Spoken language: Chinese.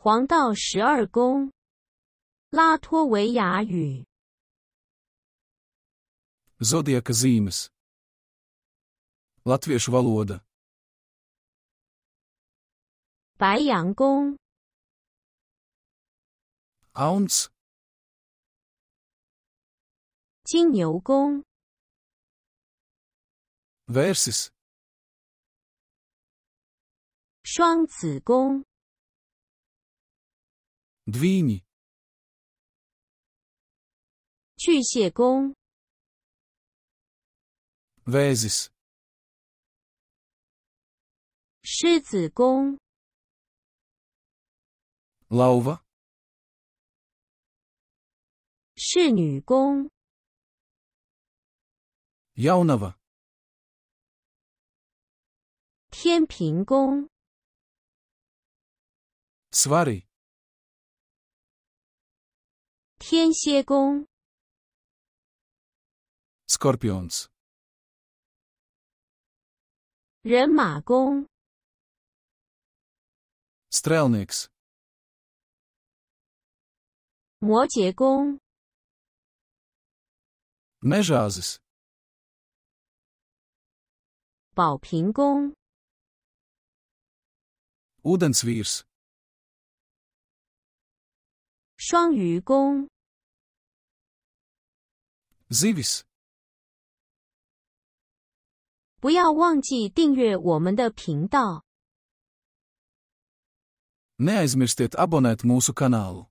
黄道十二宫，拉脱维亚语。Zodiakas zīmes，Latviešu valoda。白羊宫。Auns。金牛宫。Versis。双子宫。双鱼宫。巨蟹宫。水瓶宫。狮子宫。处女宫。天平宫。天蝎宫。s c o r p i o n s 人马宫。Strelniks。摩羯宫。m e z j a z i s 宝瓶宫。Udensvis。双鱼宫。Zivis. 不要忘记订阅我们的频道。Neaizmirstiet abonēt mūsu kanālu.